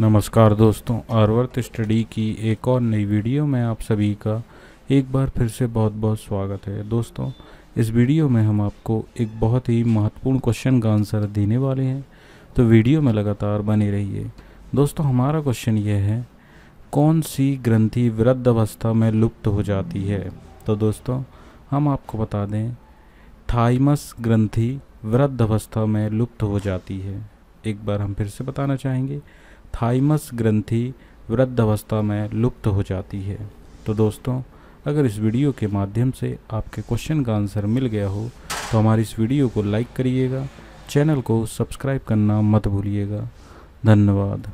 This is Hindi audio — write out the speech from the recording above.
नमस्कार दोस्तों आर्वर्त स्टडी की एक और नई वीडियो में आप सभी का एक बार फिर से बहुत बहुत स्वागत है दोस्तों इस वीडियो में हम आपको एक बहुत ही महत्वपूर्ण क्वेश्चन का आंसर देने वाले हैं तो वीडियो में लगातार बने रहिए दोस्तों हमारा क्वेश्चन यह है कौन सी ग्रंथि वृद्ध अवस्था में लुप्त हो जाती है तो दोस्तों हम आपको बता दें थाइमस ग्रंथि वृद्ध अवस्था में लुप्त हो जाती है एक बार हम फिर से बताना चाहेंगे थाइमस ग्रंथि वृद्धावस्था में लुप्त हो जाती है तो दोस्तों अगर इस वीडियो के माध्यम से आपके क्वेश्चन का आंसर मिल गया हो तो हमारी इस वीडियो को लाइक करिएगा चैनल को सब्सक्राइब करना मत भूलिएगा धन्यवाद